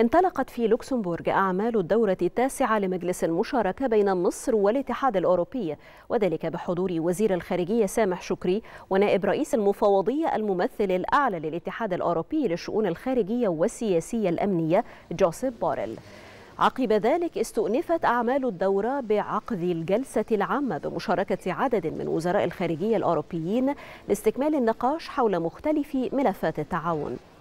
انطلقت في لوكسمبورغ أعمال الدورة التاسعة لمجلس المشاركة بين مصر والاتحاد الأوروبي وذلك بحضور وزير الخارجية سامح شكري ونائب رئيس المفوضية الممثل الأعلى للاتحاد الأوروبي للشؤون الخارجية والسياسية الأمنية جوسيف بوريل عقب ذلك استؤنفت أعمال الدورة بعقد الجلسة العامة بمشاركة عدد من وزراء الخارجية الأوروبيين لاستكمال النقاش حول مختلف ملفات التعاون